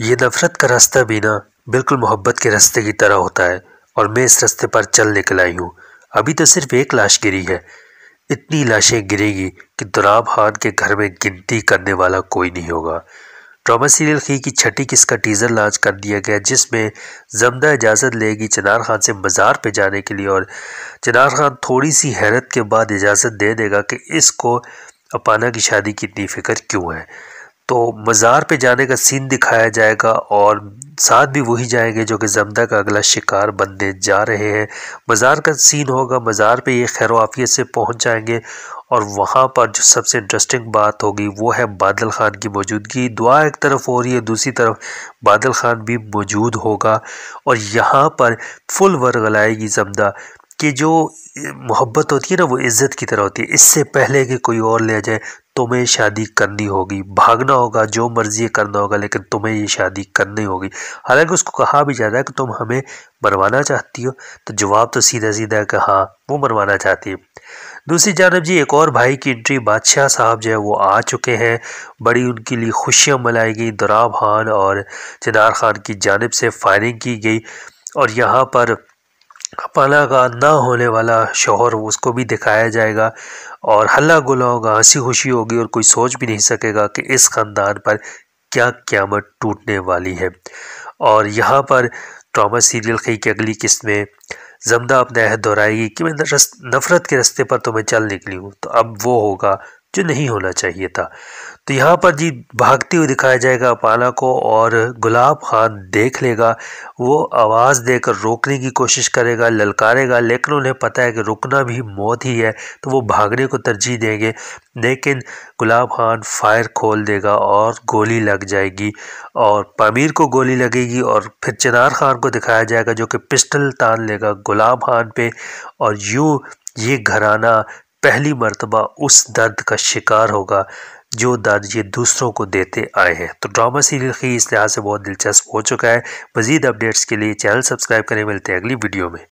ये नफरत का रास्ता भी ना बिल्कुल मोहब्बत के रास्ते की तरह होता है और मैं इस रास्ते पर चल निकल आई हूँ अभी तो सिर्फ एक लाश गिरी है इतनी लाशें गिरेगी कि दुराब खान के घर में गिनती करने वाला कोई नहीं होगा ड्रामा सीरियल खी की छठी किसका टीज़र लॉन्च कर दिया गया जिसमें जमदा इजाज़त लेगी चनार खान से मज़ार पे जाने के लिए और चनार खान थोड़ी सी हैरत के बाद इजाज़त दे देगा कि इसको अपाना की शादी की इतनी फ़िक्र क्यों है तो मज़ार पे जाने का सीन दिखाया जाएगा और साथ भी वही जाएंगे जो कि जमदा का अगला शिकार बनने जा रहे हैं मज़ार का सीन होगा मज़ार पे ये खैरवाफियत से पहुंच जाएंगे और वहाँ पर जो सबसे इंटरेस्टिंग बात होगी वो है बादल ख़ान की मौजूदगी दुआ एक तरफ हो रही है दूसरी तरफ बादल ख़ान भी मौजूद होगा और यहाँ पर फुल लाएगी जमदा कि जो मोहब्बत होती है ना वो इज़्ज़त की तरह होती है इससे पहले कि कोई और ले जाए तुम्हें शादी करनी होगी भागना होगा जो मर्जी करना होगा लेकिन तुम्हें ये शादी करनी होगी हालांकि उसको कहा भी जाता है कि तुम हमें मरवाना चाहती हो तो जवाब तो सीधा सीधा है कि हाँ वो मरवाना चाहती है दूसरी जानब जी एक और भाई की एंट्री बादशाह साहब जो है वो आ चुके हैं बड़ी उनके लिए खुशियाँ मनाई गई दुराब खान और चिनार खान की जानब से फायरिंग की गई और यहाँ पर का ना होने वाला शोहर उसको भी दिखाया जाएगा और हल्ला गुला होगा हंसी खुशी होगी और कोई सोच भी नहीं सकेगा कि इस ख़ानदान पर क्या क्यामत टूटने वाली है और यहाँ पर ड्रामा सीरियल की अगली किस्त में जमदा अपने अहद दोहराएगी कि मैं नफरत के रास्ते पर तो मैं चल निकली हूँ तो अब वो होगा जो नहीं होना चाहिए था तो यहाँ पर जी भागते हुए दिखाया जाएगा अपाला को और गुलाब खान देख लेगा वो आवाज़ देकर रोकने की कोशिश करेगा ललकारेगा लेकिन उन्हें पता है कि रुकना भी मौत ही है तो वो भागने को तरजीह देंगे लेकिन गुलाब खान फायर खोल देगा और गोली लग जाएगी और पामीर को गोली लगेगी और फिर चिनार खान को दिखाया जाएगा जो कि पिस्टल तान लेगा गुलाब खान पे और यूँ ये घराना पहली मरतबा उस दर्द का शिकार होगा जो दर्द ये दूसरों को देते आए हैं तो ड्रामा सीरियल ही इस लिहाज से बहुत दिलचस्प हो चुका है मज़ीद अपडेट्स के लिए चैनल सब्सक्राइब करें मिलते हैं अगली वीडियो में